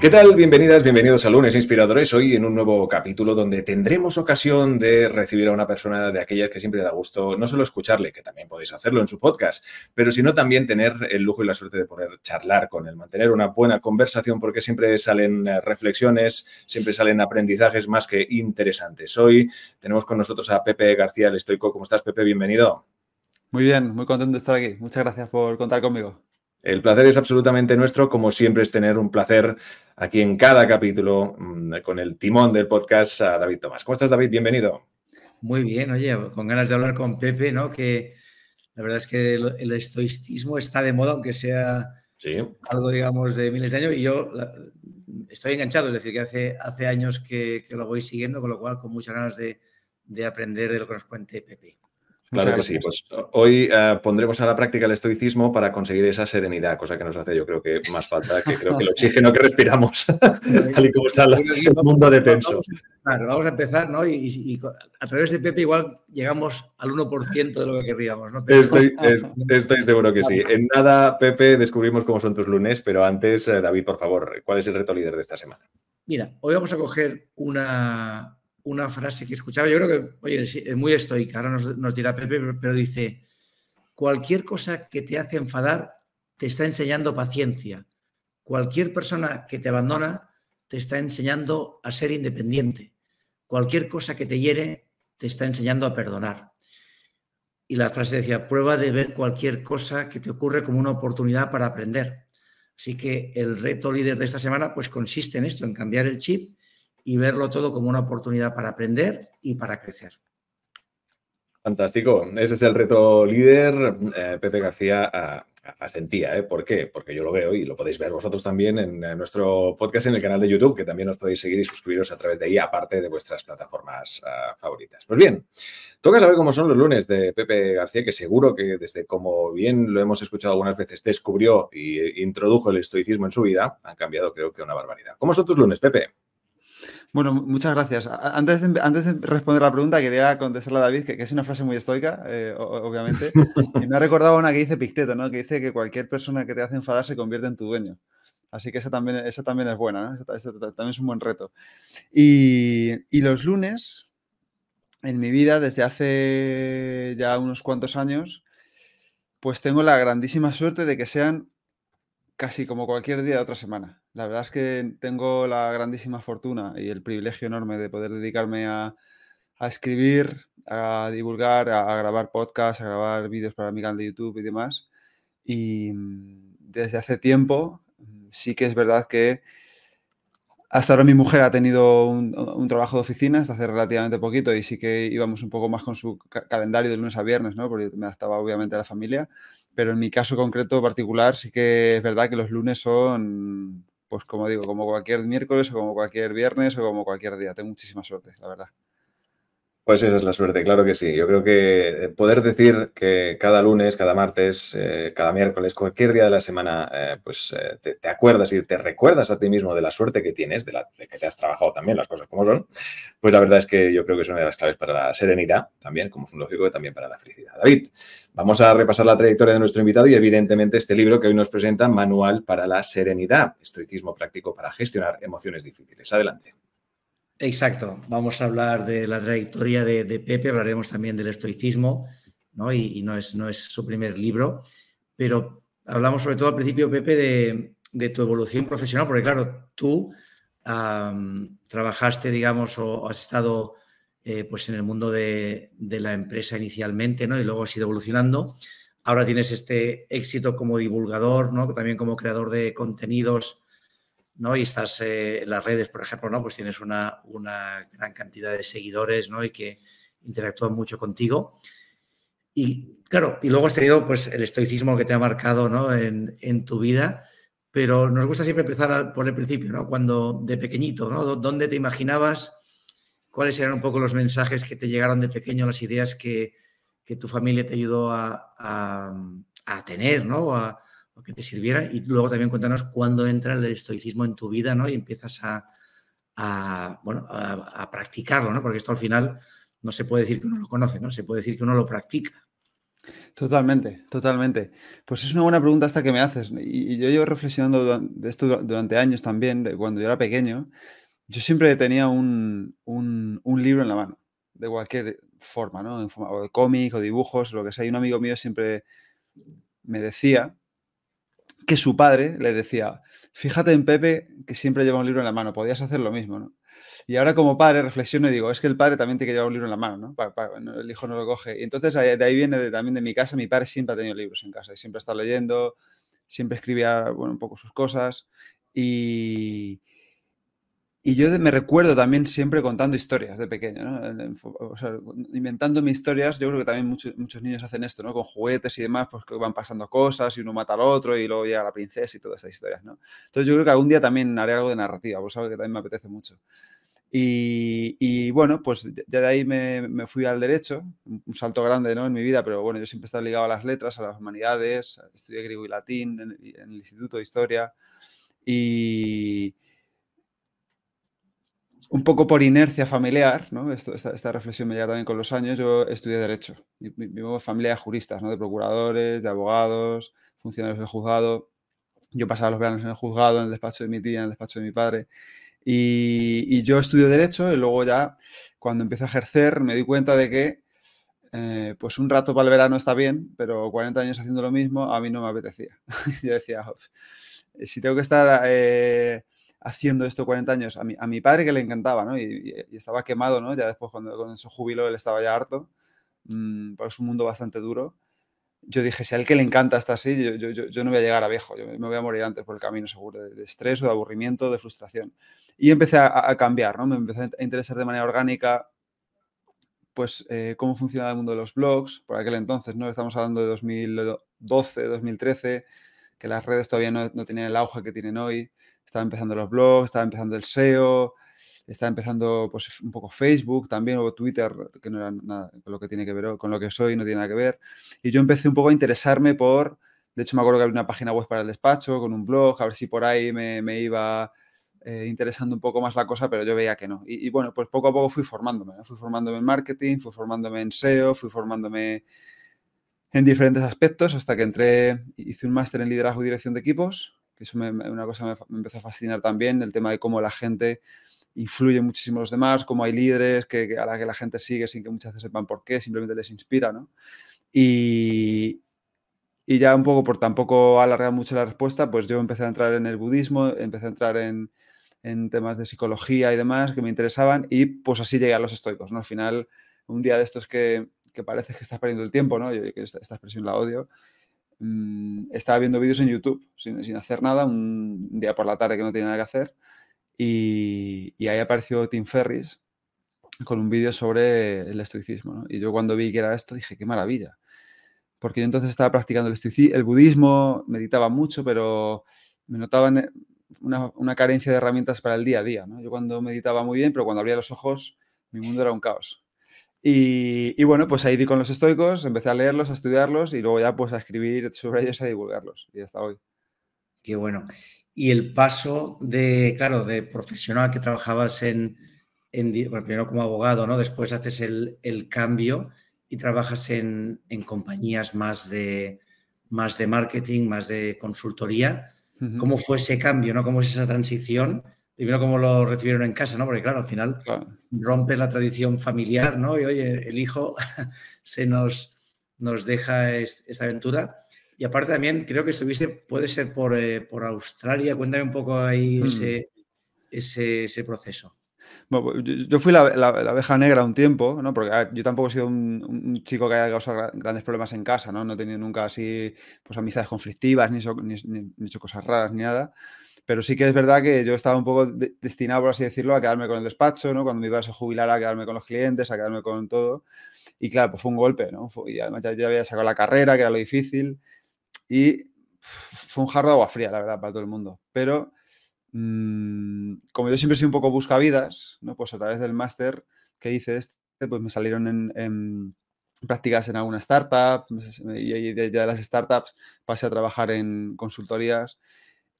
¿Qué tal? Bienvenidas, bienvenidos a Lunes Inspiradores. Hoy en un nuevo capítulo donde tendremos ocasión de recibir a una persona de aquellas que siempre da gusto no solo escucharle, que también podéis hacerlo en su podcast, pero sino también tener el lujo y la suerte de poder charlar con él, mantener una buena conversación porque siempre salen eh, reflexiones, siempre salen aprendizajes más que interesantes. Hoy tenemos con nosotros a Pepe García el Estoico. ¿Cómo estás, Pepe? Bienvenido. Muy bien, muy contento de estar aquí. Muchas gracias por contar conmigo. El placer es absolutamente nuestro, como siempre es tener un placer aquí en cada capítulo mm, con el timón del podcast a David Tomás. ¿Cómo estás, David? Bienvenido. Muy bien, oye, con ganas de hablar con Pepe, ¿no? Que la verdad es que el, estoicismo está de moda, aunque sea algo, digamos, de miles de años. Y yo estoy enganchado, es decir, que hace, hace años que, lo voy siguiendo, con lo cual con muchas ganas de aprender de lo que nos cuente Pepe. Claro que sí. Pues hoy eh, pondremos a la práctica el estoicismo para conseguir esa serenidad, cosa que nos hace yo creo que más falta que creo que el oxígeno que respiramos, tal y como está el mundo de tenso. Claro, vamos a empezar, ¿no? Y, a través de Pepe igual llegamos al 1% de lo que querríamos, ¿no? estoy, seguro que sí. En nada, Pepe, descubrimos cómo son tus lunes, pero antes, eh, David, por favor, ¿cuál es el reto líder de esta semana? Mira, hoy vamos a coger una, una frase que escuchaba, yo creo que oye, es muy estoica, ahora nos, nos, dirá Pepe, pero dice, cualquier cosa que te hace enfadar te está enseñando paciencia. Cualquier persona que te abandona te está enseñando a ser independiente. Cualquier cosa que te hiere te está enseñando a perdonar. Y la frase decía, prueba de ver cualquier cosa que te ocurre como una oportunidad para aprender. Así que el reto líder de esta semana pues consiste en esto, en cambiar el chip y verlo todo como una oportunidad para aprender y para crecer. Fantástico, ese es el reto líder. Eh, Pepe García asentía, ¿eh? ¿Por qué? Porque yo lo veo y lo podéis ver vosotros también en nuestro podcast en el canal de YouTube, que también os podéis seguir y suscribiros a través de ahí, aparte de vuestras plataformas ah, favoritas. Pues bien, toca saber cómo son los lunes de Pepe García, que seguro que desde como bien lo hemos escuchado algunas veces, descubrió e introdujo el estoicismo en su vida, han cambiado creo que una barbaridad. ¿Cómo son tus lunes, Pepe? Bueno, muchas gracias. Antes de, antes de responder la pregunta, quería contestarle a David, que, es una frase muy estoica, eh, obviamente. y me ha recordado una que dice Picteto, ¿no? Que dice que cualquier persona que te hace enfadar se convierte en tu dueño. Así que esa también, esa también es buena, también es un buen reto. y los lunes, en mi vida, desde hace ya unos cuantos años, pues tengo la grandísima suerte de que sean casi como cualquier día de otra semana. La verdad es que tengo la grandísima fortuna y el privilegio enorme de poder dedicarme a, escribir, a divulgar, a, grabar podcasts, a grabar vídeos para mi canal de YouTube y demás. Y mm, desde hace tiempo mm, sí que es verdad que hasta ahora mi mujer ha tenido un, trabajo de oficina hasta hace relativamente poquito y sí que íbamos un poco más con su calendario de lunes a viernes, ¿no? Porque me adaptaba obviamente a la familia. Pero en mi caso concreto particular sí que es verdad que los lunes son pues como digo, como cualquier miércoles o como cualquier viernes o como cualquier día. Tengo muchísima suerte, la verdad. Pues esa es la suerte, claro que sí. Yo creo que eh, poder decir que cada lunes, cada martes, eh, cada miércoles, cualquier día de la semana, eh, pues te, acuerdas y te recuerdas a ti mismo de la suerte que tienes, de, que te has trabajado también las cosas como son, pues la verdad es que yo creo que es una de las claves para la serenidad también, como es lógico, y también para la felicidad. David, vamos a repasar la trayectoria de nuestro invitado y evidentemente este libro que hoy nos presenta, Manual para la Serenidad, Estoicismo Práctico para Gestionar Emociones Difíciles. Adelante. Exacto, vamos a hablar de la trayectoria de, Pepe, hablaremos también del estoicismo, ¿no? Y, no, es, no es su primer libro, pero hablamos sobre todo al principio, Pepe, de, tu evolución profesional, porque claro, tú trabajaste, digamos, o, has estado eh, pues en el mundo de, de, la empresa inicialmente, ¿no? Y luego has ido evolucionando. Ahora tienes este éxito como divulgador, ¿no? También como creador de contenidos ¿no? Y estás eh, en las redes, por ejemplo, ¿no? Pues tienes una, gran cantidad de seguidores, ¿no? Y que interactúan mucho contigo. Y claro, y luego has tenido pues el estoicismo que te ha marcado, ¿no? En, en tu vida, pero nos gusta siempre empezar por el principio, ¿no? Cuando de pequeñito, ¿no? ¿Dónde te imaginabas? ¿Cuáles eran un poco los mensajes que te llegaron de pequeño, las ideas que, que tu familia te ayudó a, a, tener, ¿no? A, que te sirviera. Y luego también cuéntanos cuándo entra el estoicismo en tu vida, ¿no? Y empiezas a, practicarlo, Porque esto al final no se puede decir que uno lo conoce, ¿no? Se puede decir que uno lo practica. Totalmente, totalmente. Pues es una buena pregunta hasta que me haces. Y, yo llevo reflexionando de esto durante años también, cuando yo era pequeño. Yo siempre tenía un, libro en la mano, de cualquier forma, ¿no? o de cómic o dibujos, lo que sea. Y un amigo mío siempre me decía que su padre le decía, fíjate en Pepe que siempre lleva un libro en la mano, podías hacer lo mismo, ¿no? Y ahora como padre reflexiono y digo, es que el padre también tiene que llevar un libro en la mano, ¿no? el hijo no lo coge. Y entonces de ahí viene también de mi casa, mi padre siempre ha tenido libros en casa, y siempre está leyendo, siempre escribía, bueno, un poco sus cosas. Y, y yo me recuerdo también siempre contando historias de pequeño, ¿no? mis inventándome historias, yo creo que también muchos, muchos niños hacen esto, ¿no? Con juguetes y demás, pues que van pasando cosas y uno mata al otro y luego llega la princesa y todas esas historias, ¿no? Entonces yo creo que algún día también haré algo de narrativa, pues algo que también me apetece mucho. Y, y, bueno, pues ya de ahí me, me, fui al derecho, un salto grande ¿no? en mi vida, pero bueno, yo siempre he estado ligado a las letras, a las humanidades, estudié griego y latín en el Instituto de Historia y, un poco por inercia familiar, esta, reflexión me llega también con los años, yo estudié Derecho. Mi, familia de juristas, ¿no? De procuradores, de abogados, funcionarios del juzgado. Yo pasaba los veranos en el juzgado, en el despacho de mi tía, en el despacho de mi padre. Y, yo estudio Derecho y luego ya, cuando empecé a ejercer, me di cuenta de que eh, pues un rato para el verano está bien, pero 40 años haciendo lo mismo a mí no me apetecía. yo decía, si tengo que estar... Eh, haciendo esto 40 años. A mi, padre que le encantaba, ¿no? Y, estaba quemado, ¿no? Ya después cuando, se jubiló él estaba ya harto, mm, pero es un mundo bastante duro. Yo dije, si a él que le encanta estar así, yo, yo, no voy a llegar a viejo, yo me voy a morir antes por el camino seguro, de, estrés o de aburrimiento, de frustración. Y empecé a, cambiar, ¿no? Me empecé a interesar de manera orgánica, pues, eh, cómo funcionaba el mundo de los blogs, por aquel entonces, ¿no? Estamos hablando de 2012, 2013, que las redes todavía no, no tenían el auge que tienen hoy estaba empezando los blogs, estaba empezando el SEO, estaba empezando pues, un poco Facebook también, luego Twitter, que no era nada con lo que tiene que ver, con lo que soy, no tiene nada que ver. Y yo empecé un poco a interesarme por, de hecho me acuerdo que había una página web para el despacho, con un blog, a ver si por ahí me, iba eh, interesando un poco más la cosa, pero yo veía que no. Y, bueno, pues poco a poco fui formándome, fui formándome en marketing, fui formándome en SEO, fui formándome en diferentes aspectos hasta que entré, hice un máster en liderazgo y dirección de equipos que eso una cosa me, me, empezó a fascinar también, el tema de cómo la gente influye muchísimo los demás, cómo hay líderes que, a la que la gente sigue sin que muchas veces sepan por qué, simplemente les inspira, Y, ya un poco por tampoco alargar mucho la respuesta, pues yo empecé a entrar en el budismo, empecé a entrar en, temas de psicología y demás que me interesaban y pues así llegué a los estoicos, ¿no? Al final, un día de estos que, que parece que estás perdiendo el tiempo, ¿no? Yo, esta, esta, expresión la odio, Mm, estaba viendo vídeos en YouTube sin, hacer nada, un día por la tarde que no tenía nada que hacer, y, ahí apareció Tim Ferris con un vídeo sobre el estoicismo. Y yo cuando vi que era esto dije, qué maravilla, porque yo entonces estaba practicando el budismo, meditaba mucho, pero me notaba eh, una, carencia de herramientas para el día a día. Yo cuando meditaba muy bien, pero cuando abría los ojos, mi mundo era un caos. Y, bueno, pues ahí di con los estoicos, empecé a leerlos, a estudiarlos y luego ya pues a escribir sobre ellos, a divulgarlos. Y hasta hoy. Qué bueno. Y el paso de, claro, de profesional que trabajabas en, primero como abogado, ¿no? Después haces el, cambio y trabajas en, en, compañías más de, más de marketing, más de consultoría. ¿Cómo fue ese cambio, no? ¿Cómo es esa transición? y vino cómo lo recibieron en casa, ¿no? Porque claro, al final rompe la tradición familiar, ¿no? Y oye, el hijo se nos, nos deja esta aventura. Y aparte también creo que estuviste, puede ser por, eh, por Australia, cuéntame un poco ahí mm. ese, ese, proceso. Bueno, pues, yo fui la, la, abeja negra un tiempo, ¿no? Porque yo tampoco he sido un, chico que haya causado grandes problemas en casa, ¿no? No he tenido nunca así pues, amistades conflictivas, ni, ni hecho cosas raras, ni nada pero sí que es verdad que yo estaba un poco destinado, por así decirlo, a quedarme con el despacho, ¿no? Cuando me iba a jubilar, a quedarme con los clientes, a quedarme con todo. Y claro, pues fue un golpe, ¿no? y además ya, había sacado la carrera, que era lo difícil. Y fue un jarro de agua fría, la verdad, para todo el mundo. Pero mm, como yo siempre soy un poco buscavidas, ¿no? Pues a través del máster que hice este, pues me salieron en, prácticas en alguna startup y de, de las startups pasé a trabajar en consultorías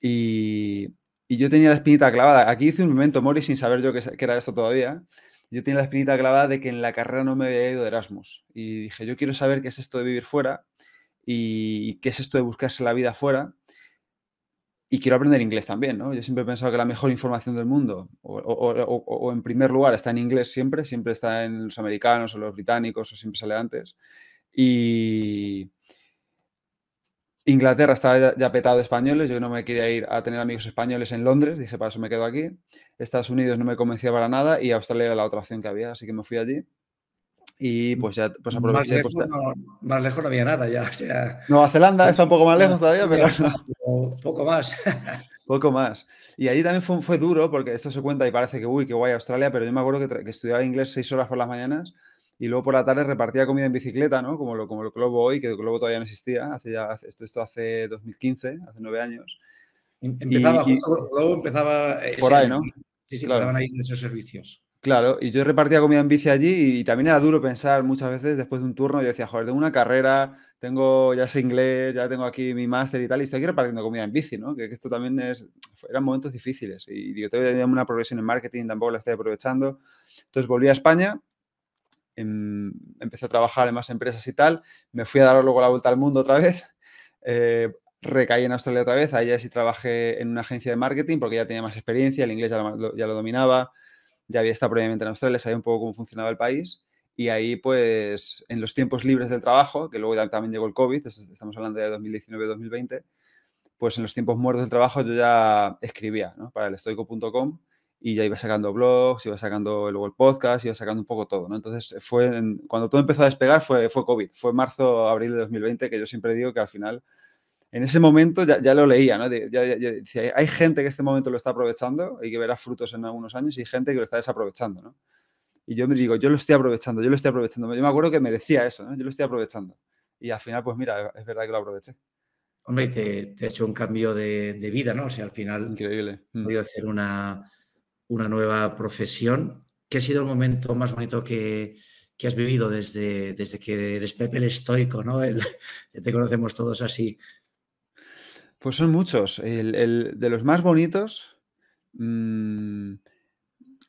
y, yo tenía la espinita clavada. Aquí hice un momento Mori sin saber yo qué era esto todavía. Yo tenía la espinita clavada de que en la carrera no me había ido de Erasmus. Y dije, yo quiero saber qué es esto de vivir fuera y qué es esto de buscarse la vida fuera. Y quiero aprender inglés también, ¿no? Yo siempre he pensado que la mejor información del mundo, o, o en primer lugar, está en inglés siempre, siempre está en los americanos o los británicos, o siempre sale antes. Y, Inglaterra estaba ya petado de españoles, yo no me quería ir a tener amigos españoles en Londres, dije, para eso me quedo aquí. Estados Unidos no me convencía para nada y Australia era la otra opción que había, así que me fui allí. Y pues ya pues aproveché. Pues, más lejos, no, había nada ya. O sea, Nueva Zelanda está un poco más lejos todavía, pero. Poco más. Poco más. Y allí también fue, duro, porque esto se cuenta y parece que, uy, qué guay Australia, pero yo me acuerdo que estudiaba inglés seis horas por las mañanas y luego por la tarde repartía comida en bicicleta, ¿no? Como lo, como el Globo hoy, que el Globo todavía no existía, hace ya, esto, esto hace 2015, hace nueve años. Em, empezaba, justo y, Globo empezaba... Eh, por ahí, ¿no? Sí, sí, estaban ahí en esos servicios. Claro, y yo repartía comida en bici allí y también era duro pensar muchas veces después de un turno, yo decía, joder, tengo una carrera, tengo, ya sé inglés, ya tengo aquí mi máster y tal, y estoy repartiendo comida en bici, ¿no? Que, esto también es, eran momentos difíciles y digo, todavía tenía una progresión en marketing, tampoco la estoy aprovechando. Entonces volví a España empecé a trabajar en más empresas y tal, me fui a dar luego la vuelta al mundo otra vez, eh, recaí en Australia otra vez, allá sí trabajé en una agencia de marketing porque ya tenía más experiencia, el inglés ya lo, dominaba, ya había estado previamente en Australia, sabía un poco cómo funcionaba el país. Y ahí, pues, en los tiempos libres del trabajo, que luego también llegó el COVID, estamos hablando de 2019-2020, pues en los tiempos muertos del trabajo yo ya escribía para el estoico.com y ya iba sacando blogs, iba sacando luego el podcast, iba sacando un poco todo, ¿no? Entonces eh, fue cuando todo empezó a despegar fue, fue COVID, fue marzo, abril de 2020, que yo siempre digo que al final, en ese momento ya, ya lo leía, ¿no? ya, hay gente que este momento lo está aprovechando y que verá frutos en algunos años y gente que lo está desaprovechando, ¿no? Y yo me digo, yo lo estoy aprovechando, yo lo estoy aprovechando. Yo me acuerdo que me decía eso, ¿no? Yo lo estoy aprovechando. Y al final, pues mira, es verdad que lo aproveché. Hombre, te, te ha hecho un cambio de, de, vida, ¿no? O sea, al final... Increíble. Mm. He podido hacer una una nueva profesión. ¿Qué ha sido el momento más bonito que, has vivido desde, desde que eres Pepe el estoico, ¿no? te conocemos todos así. Pues son muchos. El, de los más bonitos, mm,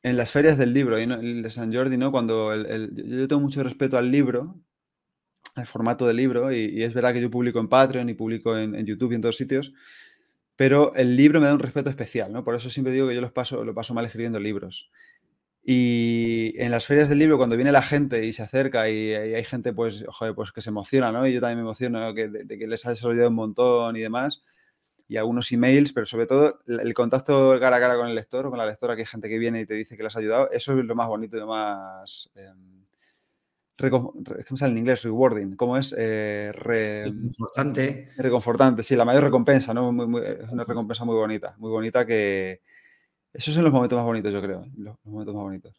en las ferias del libro, en el de San Jordi, ¿no? Cuando yo tengo mucho respeto al libro, al formato del libro, y, es verdad que yo publico en Patreon y publico en, en YouTube y en todos sitios, pero el libro me da un respeto especial, ¿no? Por eso siempre digo que yo los paso, lo paso mal escribiendo libros. Y en las ferias del libro, cuando viene la gente y se acerca y, hay gente pues, pues que se emociona, ¿no? Y yo también me emociono que, de, que les ha desarrollado un montón y demás, y algunos emails, pero sobre todo el contacto cara a cara con el lector o con la lectora, que hay gente que viene y te dice que le has ayudado, eso es lo más bonito y lo más... Em, es que me sale en inglés rewarding, ¿cómo es? Eh, reconfortante. Reconfortante, sí, la mayor recompensa, ¿no? Eh, es una recompensa muy bonita, muy bonita que... Esos son los momentos más bonitos, yo creo, ¿eh? los, momentos más bonitos.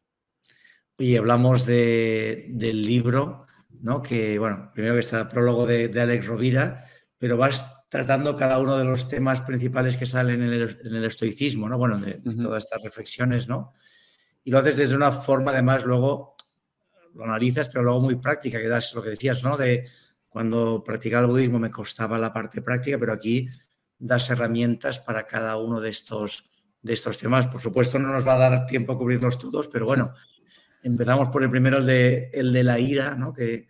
Oye, hablamos del libro, ¿no? Que, bueno, primero que está el prólogo de, Alex Rovira, pero vas tratando cada uno de los temas principales que salen en el, estoicismo, ¿no? Bueno, de, todas estas reflexiones, ¿no? Y lo haces desde una forma, además, luego lo analizas, pero luego muy práctica, que das lo que decías, ¿no? De cuando practicaba el budismo me costaba la parte práctica, pero aquí das herramientas para cada uno de estos, de estos temas. Por supuesto, no nos va a dar tiempo a cubrirlos todos, pero bueno, empezamos por el primero, el de, el de la ira, ¿no? Que,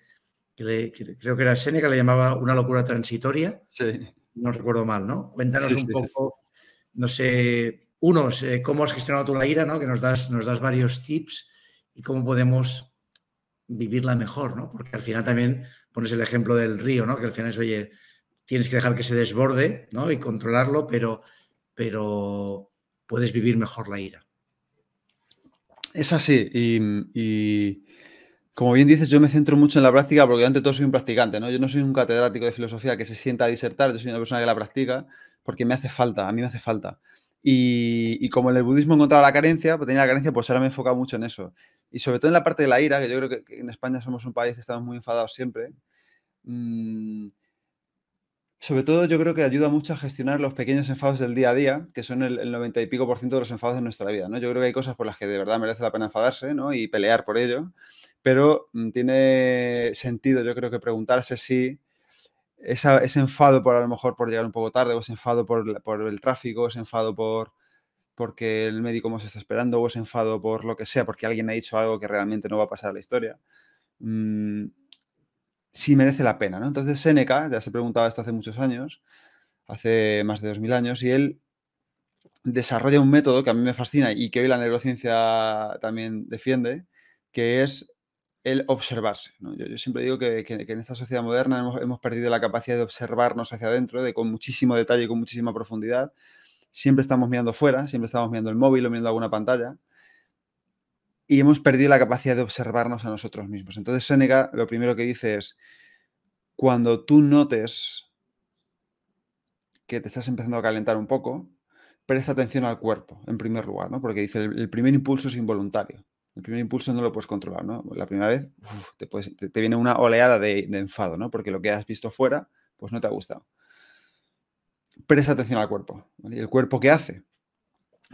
creo que era Seneca, le llamaba una locura transitoria. Sí. No recuerdo mal, ¿no? Cuéntanos un poco, no sé, unos, cómo has gestionado tú la ira, ¿no? Que nos das, nos das varios tips y cómo podemos vivirla mejor, ¿no? Porque al final también pones el ejemplo del río, ¿no? Que al final es, oye, tienes que dejar que se desborde, ¿no? Y controlarlo, pero, pero puedes vivir mejor la ira. Es así, y, como bien dices, yo me centro mucho en la práctica porque yo ante todo soy un practicante, ¿no? Yo no soy un catedrático de filosofía que se sienta a disertar, yo soy una persona que la practica porque me hace falta, a mí me hace falta. Y, y como en el budismo encontraba la carencia, pues tenía la carencia, pues ahora me he enfocado mucho en eso y sobre todo en la parte de la ira, que yo creo que, en España somos un país que estamos muy enfadados siempre, mm, sobre todo yo creo que ayuda mucho a gestionar los pequeños enfados del día a día, que son el, noventa y pico por ciento de los enfados de nuestra vida, ¿no? Yo creo que hay cosas por las que de verdad merece la pena enfadarse, ¿no? Y pelear por ello, pero mm, tiene sentido yo creo que preguntarse si... ese enfado por a lo mejor por llegar un poco tarde, o ese enfado por, el tráfico, es enfado por, porque el médico se está esperando o es enfado por lo que sea, porque alguien ha dicho algo que realmente no va a pasar a la historia, mmm, si merece la pena. ¿no? Entonces Seneca, ya se preguntaba esto hace muchos años, hace más de 2.000 años, y él desarrolla un método que a mí me fascina y que hoy la neurociencia también defiende, que es el observarse. Yo, siempre digo que, en esta sociedad moderna hemos, perdido la capacidad de observarnos hacia adentro, de con muchísimo detalle y con muchísima profundidad, siempre estamos mirando fuera, siempre estamos mirando el móvil o mirando alguna pantalla y hemos perdido la capacidad de observarnos a nosotros mismos. Entonces Seneca lo primero que dice es, cuando tú notes que te estás empezando a calentar un poco, presta atención al cuerpo, en primer lugar, ¿no? Porque dice, el, primer impulso es involuntario. El primer impulso no lo puedes controlar, ¿no? La primera vez te, viene una oleada de, de, enfado, ¿no? Porque lo que has visto fuera, pues no te ha gustado presta atención al cuerpo. ¿Y el cuerpo qué hace?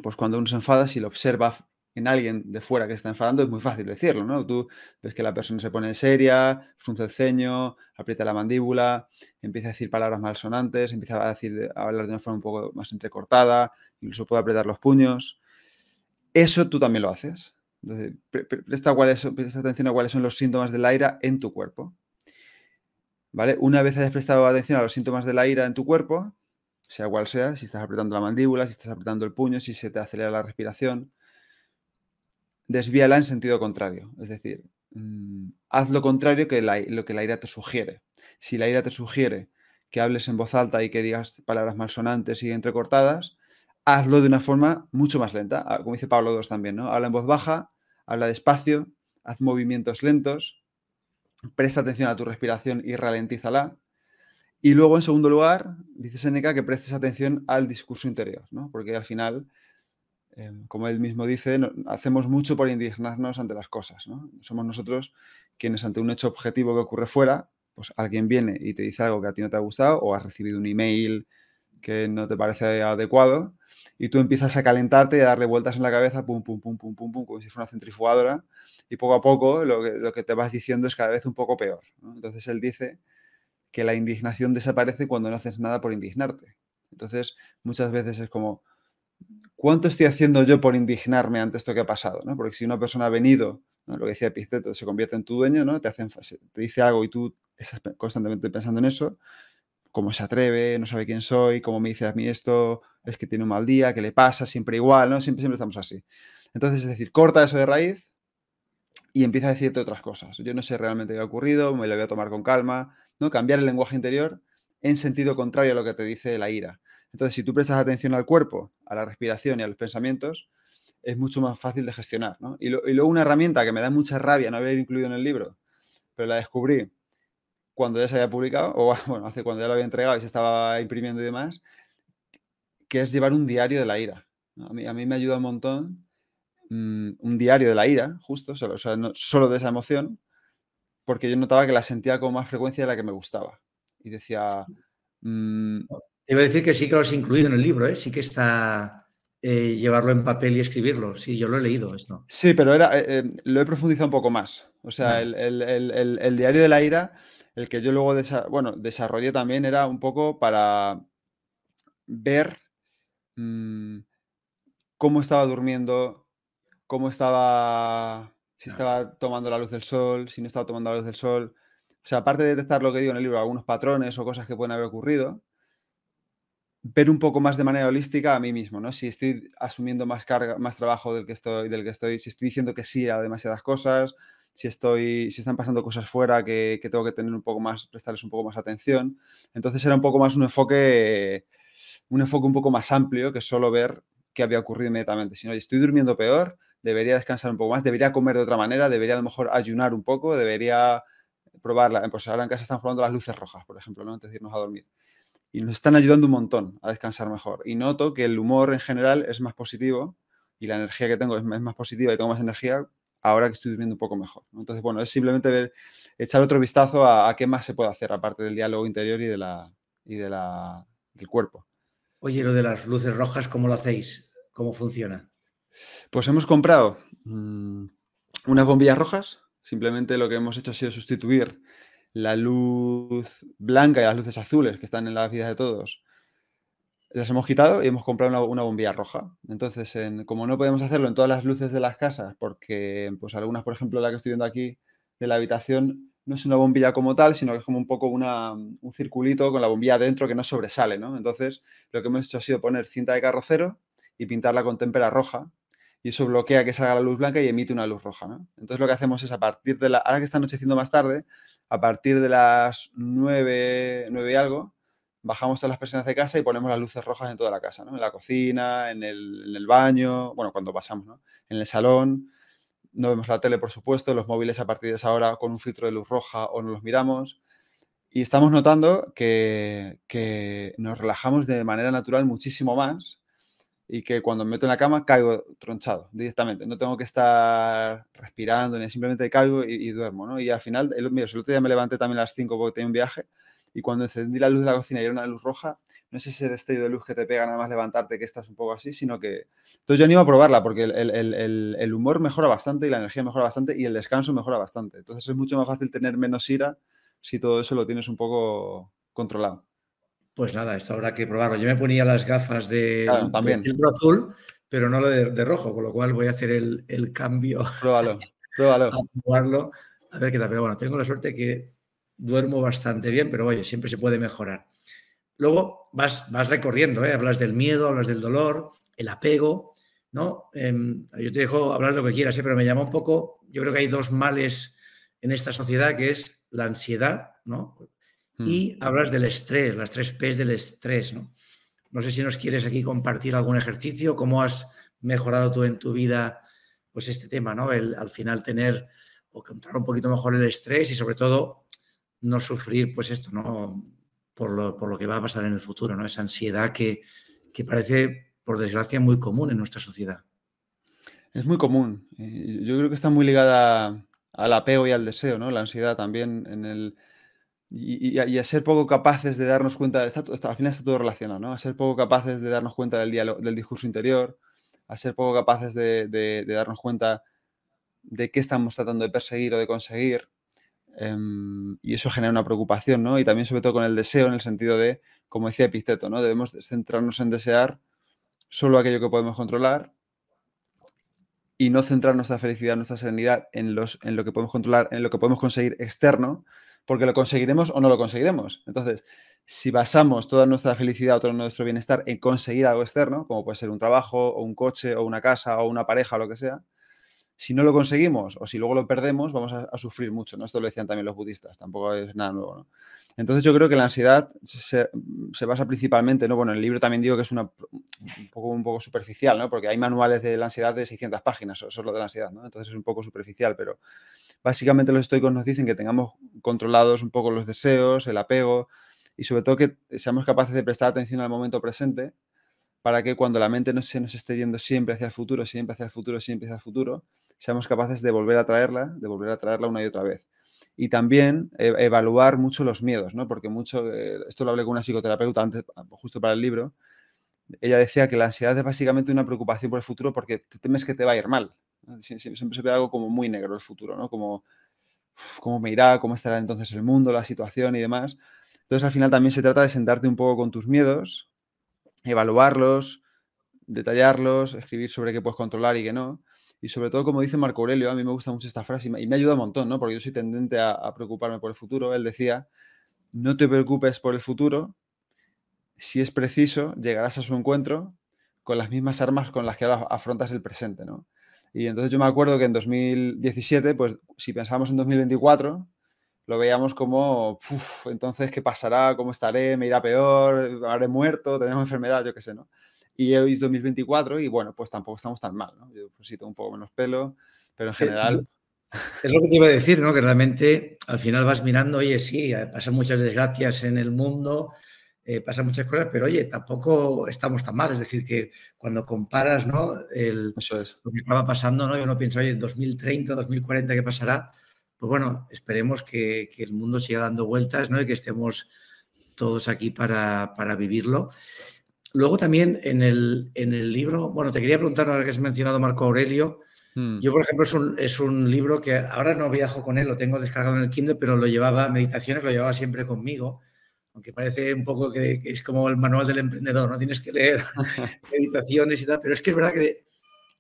Pues cuando uno se enfada, si lo observa en alguien de fuera que está enfadando, es muy fácil decirlo, ¿no? Tú ves que la persona se pone en seria, frunce el ceño, aprieta la mandíbula, empieza a decir palabras malsonantes, empieza a, decir, hablar de una forma un poco más entrecortada, incluso puede apretar los puños. Eso tú también lo haces. presta, presta atención a cuáles son los síntomas de la ira en tu cuerpo. ¿Vale? Una vez hayas prestado atención a los síntomas de la ira en tu cuerpo, sea cual sea, si estás apretando la mandíbula, si estás apretando el puño, si se te acelera la respiración, desvíala en sentido contrario. Es decir, mm, haz lo contrario que lo que la ira te sugiere. Si la ira te sugiere que hables en voz alta y que digas palabras malsonantes y entrecortadas, hazlo de una forma mucho más lenta, ah, como dice Pablo II también, ¿no? Habla en voz baja, habla despacio, haz movimientos lentos, presta atención a tu respiración y ralentízala. Y luego, en segundo lugar, dice Seneca que prestes atención al discurso interior, ¿no? porque al final, em, como él mismo dice, hacemos mucho por indignarnos ante las cosas. ¿no? Somos nosotros quienes ante un hecho objetivo que ocurre fuera, pues alguien viene y te dice algo que a ti no te ha gustado o has recibido un email que no te parece adecuado y tú empiezas a calentarte y a darle vueltas en la cabeza, pum, pum, pum, pum, pum, pum, como si fuera una centrifugadora y poco a poco lo que, lo que te vas diciendo es cada vez un poco peor. Entonces él dice que la indignación desaparece cuando no haces nada por indignarte. Entonces, muchas veces es como, ¿cuánto estoy haciendo yo por indignarme ante esto que ha pasado? Porque si una persona ha venido, lo que decía Pisteto, se convierte en tu dueño, ¿no? te, hacen, te dice algo y tú estás constantemente pensando en eso, cómo se atreve, no sabe quién soy, cómo me dice a mí esto, es que tiene un mal día, qué le pasa, siempre igual, ¿no? Siempre, siempre estamos así. Entonces, es decir, corta eso de raíz y empieza a decirte otras cosas. Yo no sé realmente qué ha ocurrido, me lo voy a tomar con calma, ¿no? Cambiar el lenguaje interior en sentido contrario a lo que te dice la ira. Entonces, si tú prestas atención al cuerpo, a la respiración y a los pensamientos, es mucho más fácil de gestionar. Y, luego una herramienta que me da mucha rabia no haber incluido en el libro, pero la descubrí cuando ya se había publicado, o bueno, hace cuando ya lo había entregado y se estaba imprimiendo y demás, que es llevar un diario de la ira. A, mí, me ayuda un montón mm, un diario de la ira, justo, solo de esa emoción, porque yo notaba que la sentía con más frecuencia de la que me gustaba. Y decía... Mm, oh, iba a decir que sí que lo has incluido en el libro, ¿eh? sí que está... Eh, llevarlo en papel y escribirlo. Sí, yo lo he leído esto. Sí, pero era, eh, lo he profundizado un poco más. O sea, el, diario de la ira, el que yo luego bueno, desarrollé también, era un poco para ver mm, cómo estaba durmiendo, cómo estaba si estaba tomando la luz del sol, si no estaba tomando la luz del sol. O sea, aparte de detectar lo que digo en el libro, algunos patrones o cosas que pueden haber ocurrido, ver un poco más de manera holística a mí mismo, ¿no? Si estoy asumiendo más carga, más trabajo del que estoy, del que estoy, si estoy diciendo que sí a demasiadas cosas, si estoy, si están pasando cosas fuera que, tengo que tener un poco más, prestarles un poco más atención. Entonces era un poco más un enfoque, un enfoque un poco más amplio que solo ver qué había ocurrido inmediatamente, no, estoy durmiendo peor, debería descansar un poco más, debería comer de otra manera, debería a lo mejor ayunar un poco, debería probarla. Pues ahora en casa están probando las luces rojas, por ejemplo, ¿no? antes de irnos a dormir. Y nos están ayudando un montón a descansar mejor. Y noto que el humor en general es más positivo y la energía que tengo es, más positiva y tengo más energía ahora que estoy durmiendo un poco mejor. Entonces, bueno, es simplemente ver, echar otro vistazo a, qué más se puede hacer aparte del diálogo interior y, de la, y de la, del cuerpo. Oye, lo de las luces rojas, ¿cómo lo hacéis? ¿Cómo funciona? Pues hemos comprado mm, unas bombillas rojas. Simplemente lo que hemos hecho ha sido sustituir la luz blanca y las luces azules que están en la vida de todos. Las hemos quitado y hemos comprado una, bombilla roja. Entonces, como no podemos hacerlo en todas las luces de las casas, porque pues algunas, por ejemplo, la que estoy viendo aquí de la habitación, no es una bombilla como tal, sino que es como un poco un circulito con la bombilla dentro que no sobresale, ¿no? Entonces, lo que hemos hecho ha sido poner cinta de carrocero y pintarla con témpera roja y eso bloquea que salga la luz blanca y emite una luz roja. Entonces lo que hacemos es a partir de la, ahora que está anocheciendo más tarde, a partir de las 9, y algo, bajamos todas las personas de casa y ponemos las luces rojas en toda la casa, ¿no? en la cocina, en el, baño, bueno, cuando pasamos, ¿no? en el salón. No vemos la tele, por supuesto, los móviles a partir de esa hora con un filtro de luz roja o no los miramos. Y estamos notando que, que nos relajamos de manera natural muchísimo más y que cuando me meto en la cama caigo tronchado directamente. No tengo que estar respirando, ni simplemente caigo y, duermo, ¿no? Y al final, el, mira, el otro día me levanté también a las 5 porque tenía un viaje y cuando encendí la luz de la cocina y era una luz roja, no es ese destello de luz que te pega nada más levantarte que estás un poco así, sino que... Entonces yo animo a probarla porque el humor mejora bastante y la energía mejora bastante y el descanso mejora bastante. Entonces es mucho más fácil tener menos ira si todo eso lo tienes un poco controlado. Pues nada, esta habrá que probarlo. Yo me ponía las gafas de, azul, pero no lo de, rojo, con lo cual voy a hacer el, cambio. Pruébalo, pruébalo. A a ver qué tal. Pero bueno, tengo la suerte que duermo bastante bien, pero oye, siempre se puede mejorar. Luego vas, vas recorriendo, ¿eh? hablas del miedo, hablas del dolor, el apego, ¿no? Em, yo te dejo hablar lo que quieras, ¿eh? pero me llama un poco, yo creo que hay dos males en esta sociedad, que es la ansiedad, ¿no? Mm. Y hablas del estrés, las tres P's del estrés, ¿no? No sé si nos quieres aquí compartir algún ejercicio, cómo has mejorado tú en tu vida, pues este tema, ¿no? al final tener o controlar un poquito mejor el estrés y sobre todo no sufrir, pues esto, ¿no? Por lo, que va a pasar en el futuro, ¿no? Esa ansiedad que, que parece, por desgracia, muy común en nuestra sociedad. Es muy común. Eh, yo creo que está muy ligada al apego y al deseo, ¿no? La ansiedad también en el y, a ser poco capaces de darnos cuenta, está, al final está todo relacionado, A ser poco capaces de darnos cuenta del, diálogo, del discurso interior, a ser poco capaces de, darnos cuenta de qué estamos tratando de perseguir o de conseguir. Em, y eso genera una preocupación, ¿no? Y también sobre todo con el deseo, en el sentido de, como decía Episteto, ¿no? Debemos centrarnos en desear solo aquello que podemos controlar y no centrar nuestra felicidad, nuestra serenidad en lo que podemos controlar, en lo que podemos conseguir externo, porque lo conseguiremos o no lo conseguiremos. Entonces, si basamos toda nuestra felicidad o todo nuestro bienestar en conseguir algo externo, como puede ser un trabajo o un coche o una casa o una pareja o lo que sea, si no lo conseguimos o si luego lo perdemos, vamos a, sufrir mucho. ¿no? Esto lo decían también los budistas, tampoco es nada nuevo. Entonces yo creo que la ansiedad se, basa principalmente, ¿no? bueno, en el libro también digo que es un, poco, superficial, ¿no? porque hay manuales de la ansiedad de 600 páginas Eso es lo de la ansiedad, entonces es un poco superficial, pero Básicamente los estoicos nos dicen que tengamos controlados un poco los deseos, el apego y sobre todo que seamos capaces de prestar atención al momento presente para que cuando la mente no se nos esté yendo siempre hacia el futuro, siempre hacia el futuro, siempre hacia el futuro, seamos capaces de volver a traerla, de volver a traerla una y otra vez. Y también e, evaluar mucho los miedos, ¿no? Porque mucho, eh, esto lo hablé con una psicoterapeuta antes, ah, justo para el libro, ella decía que la ansiedad es básicamente una preocupación por el futuro porque temes que te va a ir mal. Siempre se ve algo como muy negro el futuro, ¿no? Como cómo me irá, cómo estará entonces el mundo, la situación y demás. Entonces al final también se trata de sentarte un poco con tus miedos, evaluarlos, detallarlos, escribir sobre qué puedes controlar y qué no. Y sobre todo, como dice Marco Aurelio, a mí me gusta mucho esta frase y me, ayuda un montón, ¿no? Porque yo soy tendente a, a preocuparme por el futuro. Él decía, no te preocupes por el futuro, si es preciso, llegarás a su encuentro con las mismas armas con las que afrontas el presente, ¿no? Y entonces yo me acuerdo que en 2017, pues si pensamos en 2024, lo veíamos como, entonces, ¿qué pasará? ¿Cómo estaré? ¿Me irá peor? ¿Habré muerto? ¿Tenemos enfermedad? Yo qué sé, ¿no? Y hoy es 2024 y bueno, pues tampoco estamos tan mal, ¿no? Yo pues, un poco menos pelo, pero en eh, general... Es lo que te iba a decir, ¿no? Que realmente al final vas mirando, oye, sí, pasan muchas desgracias en el mundo, eh, pasan muchas cosas, pero oye, tampoco estamos tan mal. Es decir, que cuando comparas, ¿no? El, Lo que estaba pasando, ¿no? yo uno piensa, oye, 2030, 2040, ¿qué pasará? Pues bueno, esperemos que, el mundo siga dando vueltas, ¿no? Y que estemos todos aquí para, para vivirlo. Luego también en el, en el, libro, bueno, te quería preguntar ahora que has mencionado Marco Aurelio. Hmm. Yo, por ejemplo, es un, es un, libro que ahora no viajo con él, lo tengo descargado en el Kindle, pero lo llevaba, meditaciones, lo llevaba siempre conmigo aunque parece un poco que, es como el manual del emprendedor, no tienes que leer meditaciones y tal, pero es que es verdad que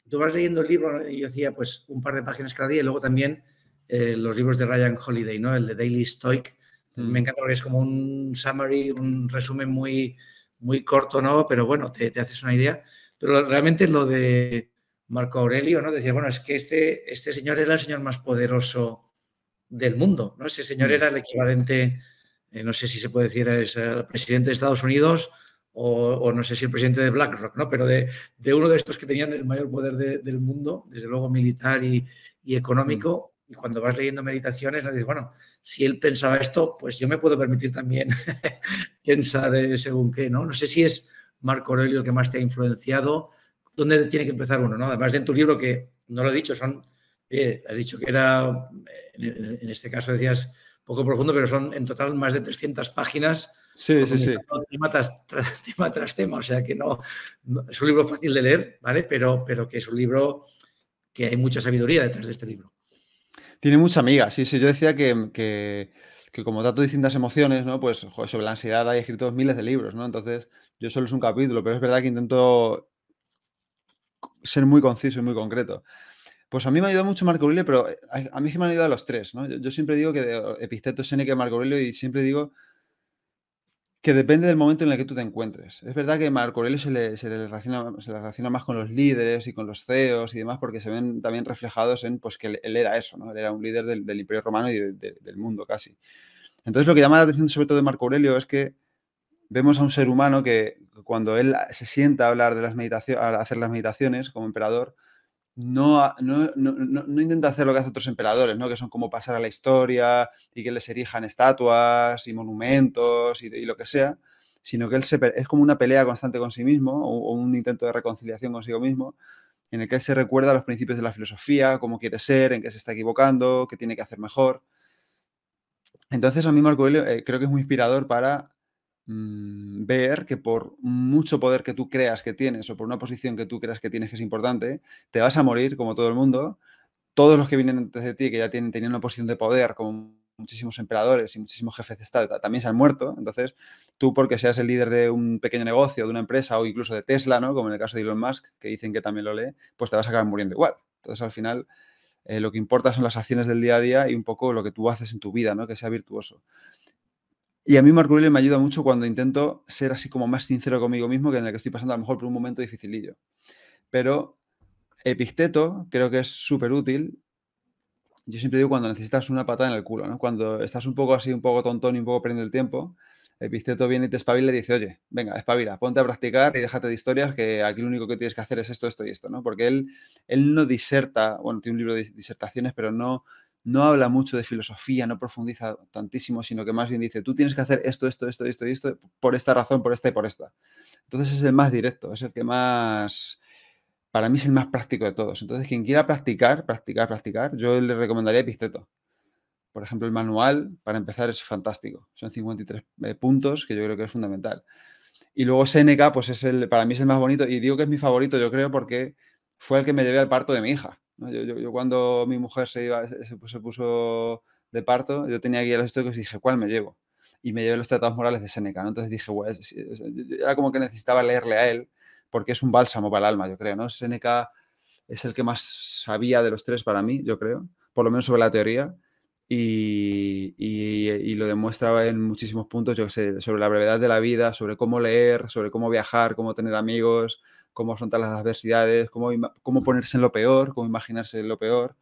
tú vas leyendo el libro, y yo hacía pues un par de páginas cada día y luego también eh, los libros de Ryan Holiday, ¿no? El de Daily Stoic, me mm. encanta porque es como un summary, un resumen muy, muy corto, ¿no? Pero bueno, te, te haces una idea. Pero realmente lo de Marco Aurelio, ¿no? Decía, bueno, es que este, este señor era el señor más poderoso del mundo, ¿no? Ese señor mm. era el equivalente eh, no sé si se puede decir, es el presidente de Estados Unidos o, no sé si el presidente de BlackRock, ¿no? pero de, uno de estos que tenían el mayor poder del mundo, desde luego militar y, económico. Y cuando vas leyendo meditaciones, dices, bueno, si él pensaba esto, pues yo me puedo permitir también pensar según qué, ¿no? No sé si es Marco Aurelio el que más te ha influenciado. ¿Dónde tiene que empezar uno, no? Además de en tu libro, que no lo he dicho, son, eh, has dicho que era, en este caso decías, poco profundo, pero son en total más de 300 páginas. Sí, sí, sí. Tema tras, tema o sea que no, es un libro fácil de leer, ¿vale? Pero, pero que es un libro que hay mucha sabiduría detrás de este libro. Tiene mucha amiga, sí, sí. Yo decía que, como trato distintas emociones, ¿no? Pues sobre la ansiedad hay escritos miles de libros, ¿no? Entonces, yo solo es un capítulo, pero es verdad que intento ser muy conciso y muy concreto. Pues a mí me ha ayudado mucho Marco Aurelio, pero eh, a, mí que me han ayudado los tres, ¿no? Yo, siempre digo que de Episteto, Seneca y Marco Aurelio, y siempre digo que depende del momento en el que tú te encuentres. Es verdad que Marco Aurelio se le, relaciona, más con los líderes y con los CEOs y demás, porque se ven también reflejados en pues, que él, era eso, ¿no? Él era un líder del, Imperio Romano y del mundo casi. Entonces lo que llama la atención sobre todo de Marco Aurelio es que vemos a un ser humano que cuando él se sienta a hablar de las meditaciones, a hacer las meditaciones como emperador, no, no, intenta hacer lo que hacen otros emperadores, ¿no? que son como pasar a la historia y que les erijan estatuas y monumentos y, lo que sea, sino que él se, es como una pelea constante con sí mismo o, un intento de reconciliación consigo mismo en el que él se recuerda los principios de la filosofía, cómo quiere ser, en qué se está equivocando, qué tiene que hacer mejor. Entonces a mí Marco Aurelio eh, creo que es muy inspirador para Mm, ver que por mucho poder que tú creas que tienes o por una posición que tú creas que tienes que es importante, te vas a morir como todo el mundo. Todos los que vienen antes de ti, que ya tienen, tenían una posición de poder, como muchísimos emperadores y muchísimos jefes de Estado también se han muerto. Entonces, tú porque seas el líder de un pequeño negocio, de una empresa o incluso de Tesla, ¿no? como en el caso de Elon Musk, que dicen que también lo lee, pues te vas a acabar muriendo igual. Entonces, al final, eh, lo que importa son las acciones del día a día y un poco lo que tú haces en tu vida, ¿no? que sea virtuoso. Y a mí Marco Aurelio me ayuda mucho cuando intento ser así como más sincero conmigo mismo que en el que estoy pasando a lo mejor por un momento dificilillo. Pero Epicteto creo que es súper útil. Yo siempre digo cuando necesitas una patada en el culo, ¿no? Cuando estás un poco así, un poco tontón y un poco perdiendo el tiempo, Epicteto viene y te espabila y dice, oye, venga, espabila, ponte a practicar y déjate de historias que aquí lo único que tienes que hacer es esto, esto y esto, ¿no? Porque él, él no diserta, bueno, tiene un libro de disertaciones, pero no no habla mucho de filosofía, no profundiza tantísimo, sino que más bien dice, tú tienes que hacer esto, esto, esto, esto y esto, por esta razón, por esta y por esta. Entonces es el más directo, es el que más, para mí es el más práctico de todos. Entonces quien quiera practicar, practicar, practicar, yo le recomendaría Episteto. Por ejemplo, el manual, para empezar, es fantástico. Son 53 eh, puntos que yo creo que es fundamental. Y luego Seneca, pues es el, para mí es el más bonito y digo que es mi favorito, yo creo, porque fue el que me llevé al parto de mi hija. Yo, cuando mi mujer se, iba, se, pues, puso de parto, yo tenía aquí a los y dije, ¿cuál me llevo? Y me llevé los tratados morales de Seneca, Entonces dije, bueno, era como que necesitaba leerle a él, porque es un bálsamo para el alma, yo creo, ¿no? Seneca es el que más sabía de los tres para mí, yo creo, por lo menos sobre la teoría. Y, y, lo demuestraba en muchísimos puntos, yo sé, sobre la brevedad de la vida, sobre cómo leer, sobre cómo viajar, cómo tener amigos, cómo afrontar las adversidades, cómo, cómo ponerse en lo peor, cómo imaginarse en lo peor.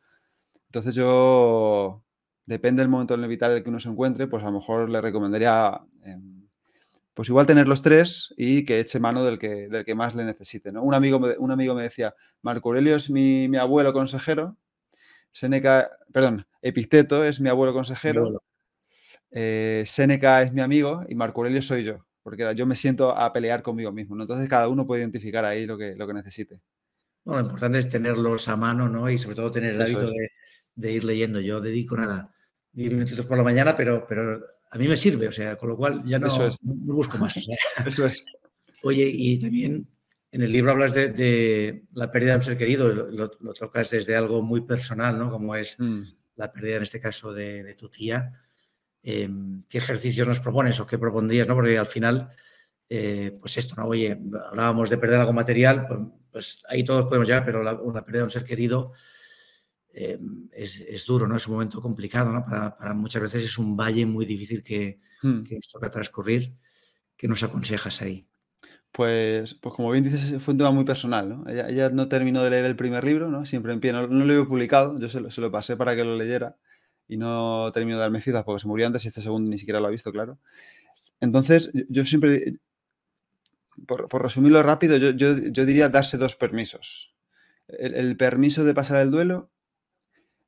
Entonces yo, depende del momento en el vital en el que uno se encuentre, pues a lo mejor le recomendaría, em, pues igual tener los tres y que eche mano del que, del que más le necesite. Un, amigo me, un amigo me decía, Marco Aurelio es mi, abuelo consejero, Seneca, perdón, Epicteto es mi abuelo consejero, eh, Seneca es mi amigo y Marco Aurelio soy yo porque yo me siento a pelear conmigo mismo, Entonces cada uno puede identificar ahí lo que, lo que necesite. Bueno, lo importante es tenerlos a mano, ¿no? Y sobre todo tener el hábito de, ir leyendo. Yo dedico nada, 10 minutos por la mañana, pero, pero a mí me sirve, o sea, con lo cual ya no, busco más. Eso es. Oye, y también en el libro hablas de, la pérdida de un ser querido, lo, tocas desde algo muy personal, ¿no? Como es mm. la pérdida, en este caso, de, de tu tía. Em, qué ejercicios nos propones o qué propondrías, ¿no? Porque al final, eh, pues esto, ¿no? Oye, hablábamos de perder algo material, pues, pues ahí todos podemos llegar, pero la, pérdida de un ser querido em, es, duro, ¿no? Es un momento complicado, ¿no? Para, muchas veces es un valle muy difícil que, hmm. que toca transcurrir. ¿Qué nos aconsejas ahí? Pues, pues como bien dices, fue un tema muy personal, ¿no? Ella, no terminó de leer el primer libro, ¿no? Siempre en pie, no, lo había publicado, yo se lo pasé para que lo leyera y no termino de darme fijas porque se murió antes y este segundo ni siquiera lo ha visto, claro. Entonces, yo siempre, por, resumirlo rápido, yo, diría darse dos permisos. El, permiso de pasar el duelo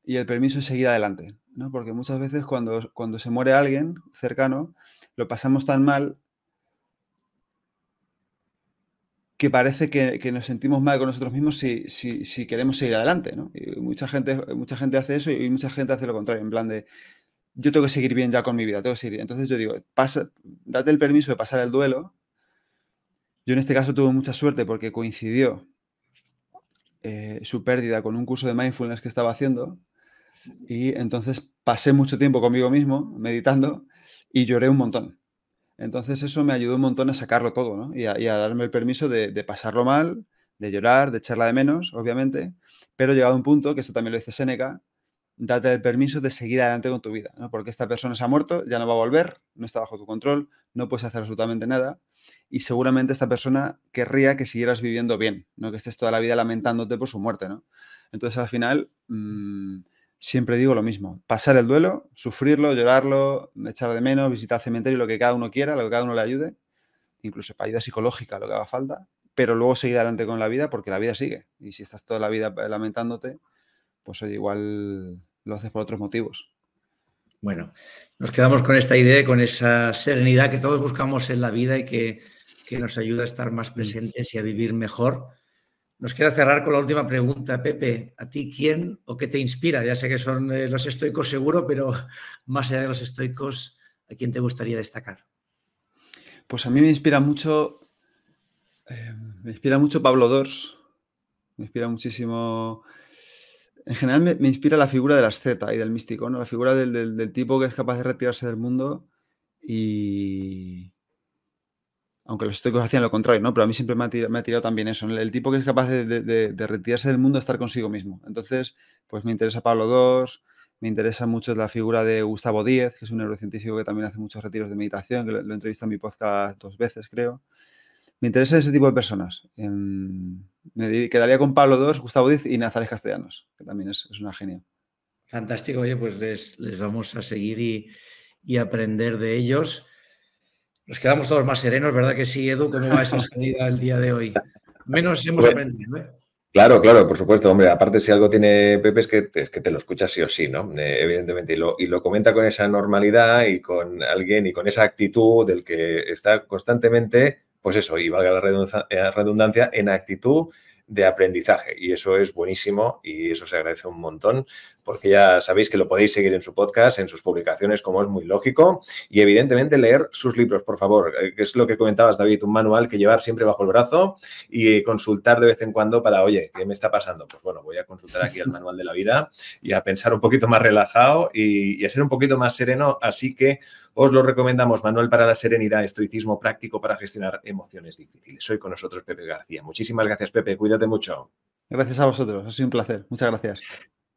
y el permiso de seguir adelante, ¿no? Porque muchas veces cuando, cuando se muere alguien cercano, lo pasamos tan mal que parece que, nos sentimos mal con nosotros mismos si, queremos seguir adelante, ¿no? Y mucha gente, mucha gente hace eso y mucha gente hace lo contrario, en plan de yo tengo que seguir bien ya con mi vida, tengo que seguir. Entonces yo digo, pasa, date el permiso de pasar el duelo. Yo en este caso tuve mucha suerte porque coincidió eh, su pérdida con un curso de mindfulness que estaba haciendo y entonces pasé mucho tiempo conmigo mismo meditando y lloré un montón. Entonces eso me ayudó un montón a sacarlo todo, ¿no? Y a, darme el permiso de, pasarlo mal, de llorar, de echarla de menos, obviamente, pero llegado un punto, que esto también lo dice Seneca, date el permiso de seguir adelante con tu vida, ¿no? Porque esta persona se ha muerto, ya no va a volver, no está bajo tu control, no puedes hacer absolutamente nada y seguramente esta persona querría que siguieras viviendo bien, no que estés toda la vida lamentándote por su muerte, ¿no? Entonces al final... Mm, siempre digo lo mismo, pasar el duelo, sufrirlo, llorarlo, echar de menos, visitar cementerio, lo que cada uno quiera, lo que cada uno le ayude, incluso para ayuda psicológica, lo que haga falta, pero luego seguir adelante con la vida porque la vida sigue. Y si estás toda la vida eh, lamentándote, pues oye, igual lo haces por otros motivos. Bueno, nos quedamos con esta idea, con esa serenidad que todos buscamos en la vida y que, que nos ayuda a estar más mm. presentes y a vivir mejor nos queda cerrar con la última pregunta, Pepe. ¿A ti quién o qué te inspira? Ya sé que son eh, los estoicos seguro, pero más allá de los estoicos, ¿a quién te gustaría destacar? Pues a mí me inspira mucho, eh, me inspira mucho Pablo Dors, me inspira muchísimo en general me, inspira la figura de la asceta y del místico, ¿no? La figura del, tipo que es capaz de retirarse del mundo y, aunque los estoicos hacían lo contrario, ¿no? Pero a mí siempre me ha tirado, también eso, el, tipo que es capaz de, retirarse del mundo, estar consigo mismo. Entonces, pues me interesa Pablo II, me interesa mucho la figura de Gustavo Díez, que es un neurocientífico que también hace muchos retiros de meditación, que lo, he entrevista en mi podcast dos veces, creo. Me interesa ese tipo de personas. Em, me quedaría con Pablo II, Gustavo Díez y Nazares Castellanos, que también es, una genia. Fantástico, oye, pues les, vamos a seguir y, y aprender de ellos. Nos quedamos todos más serenos, ¿verdad que sí, Edu? ¿Cómo va esa salida el día de hoy? Menos hemos aprendido, ¿eh? Claro, claro, por supuesto. Hombre, aparte, si algo tiene Pepe es que, es que te lo escucha sí o sí, ¿no? Eh, evidentemente. Y lo, y lo, comenta con esa normalidad y con alguien y con esa actitud del que está constantemente, pues eso, y valga la eh, redundancia, en actitud de aprendizaje. Y eso es buenísimo y eso se agradece un montón porque ya sabéis que lo podéis seguir en su podcast, en sus publicaciones, como es muy lógico, y evidentemente leer sus libros, por favor, eh, que es lo que comentabas, David, un manual que llevar siempre bajo el brazo y consultar de vez en cuando para, oye, ¿qué me está pasando? Pues bueno, voy a consultar aquí el manual de la vida y a pensar un poquito más relajado y, a ser un poquito más sereno, así que os lo recomendamos, Manual para la Serenidad, Estoicismo Práctico para Gestionar Emociones Difíciles. Soy con nosotros Pepe García. Muchísimas gracias, Pepe. Cuídate mucho. Gracias a vosotros. Ha sido un placer. Muchas gracias.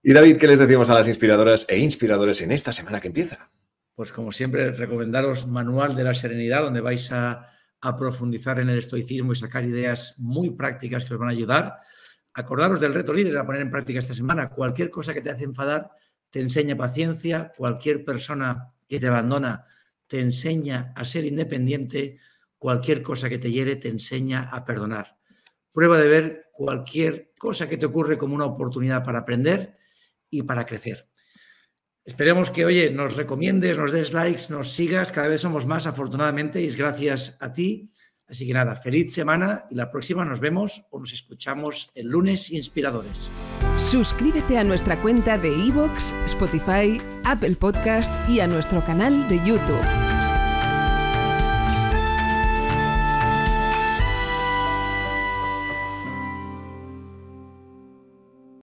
Y David, ¿qué les decimos a las inspiradoras e inspiradores en esta semana que empieza? Pues como siempre, recomendaros Manual de la Serenidad, donde vais a, profundizar en el estoicismo y sacar ideas muy prácticas que os van a ayudar. Acordaros del reto líder a poner en práctica esta semana. Cualquier cosa que te hace enfadar te enseña paciencia, cualquier persona que te abandona te enseña a ser independiente, cualquier cosa que te hiere te enseña a perdonar. Prueba de ver cualquier cosa que te ocurre como una oportunidad para aprender y para crecer. Esperemos que, oye, nos recomiendes, nos des likes, nos sigas, cada vez somos más, afortunadamente, y es gracias a ti. Así que nada, feliz semana y la próxima nos vemos o nos escuchamos el lunes inspiradores. Suscríbete a nuestra cuenta de iVoox, Spotify, Apple Podcast y a nuestro canal de YouTube.